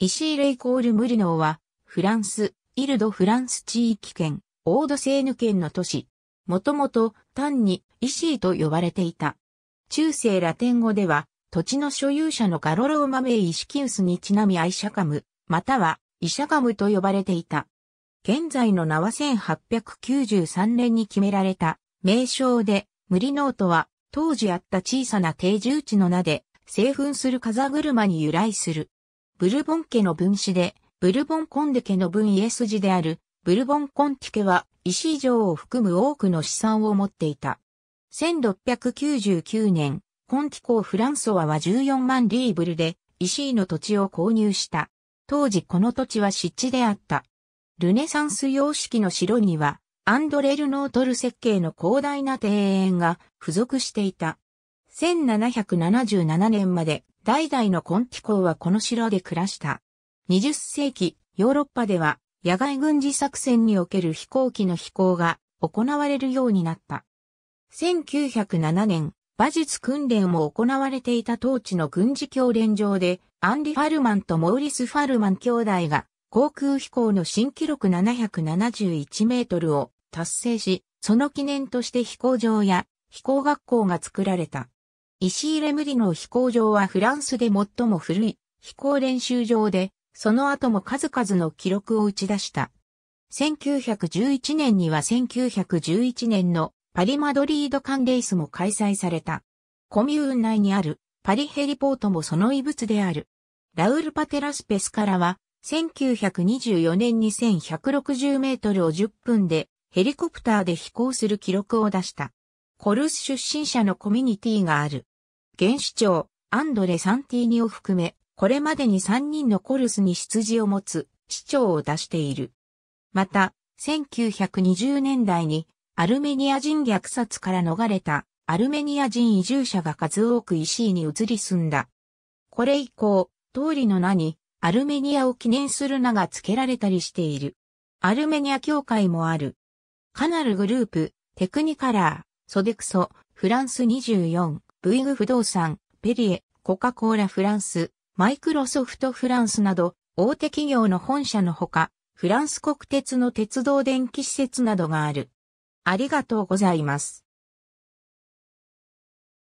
石井レイコール・ムリノーは、フランス、イルド・フランス地域圏、オード・セーヌ県の都市。もともと単に石井と呼ばれていた。中世ラテン語では、土地の所有者のガロローマ名イシキウスにちなみアイシャカム、またはイシャカムと呼ばれていた。現在の名は1893年に決められた名称で、ムリノートは当時あった小さな定住地の名で、製粉する風車に由来する。ブルボン家の分子で、ブルボンコンデ家の分家筋である、ブルボンコンティ家は、石井城を含む多くの資産を持っていた。1699年、コンティ公フランソワは14万リーブルで、石井の土地を購入した。当時この土地は湿地であった。ルネサンス様式の城には、アンドレルノートル設計の広大な庭園が付属していた。1777年まで代々のコンティ公はこの城で暮らした。20世紀、ヨーロッパでは野外軍事作戦における飛行機の飛行が行われるようになった。1907年、馬術訓練も行われていた当地の軍事教練場で、アンリ・ファルマンとモーリス・ファルマン兄弟が航空飛行の新記録771メートルを達成し、その記念として飛行場や飛行学校が作られた。石入れ無理の飛行場はフランスで最も古い飛行練習場で、その後も数々の記録を打ち出した。1911年には1911年のパリ・マドリード間レースも開催された。コミューン内にあるパリヘリポートもその遺物である。ラウル・パテラスペスからは、1924年に1160メートルを10分でヘリコプターで飛行する記録を出した。コルス出身者のコミュニティがある。現市長、アンドレ・サンティーニを含め、これまでに3人のコルスに出自を持つ市長を出している。また、1920年代にアルメニア人虐殺から逃れたアルメニア人移住者が数多く石井に移り住んだ。これ以降、通りの名にアルメニアを記念する名が付けられたりしている。アルメニア協会もある。カナルグループ、テクニカラー、ソデクソ、フランス24。ブイグ不動産、ペリエ、コカ・コーラフランス、マイクロソフトフランスなど、大手企業の本社のほか、フランス国鉄の鉄道電気施設などがある。ありがとうございます。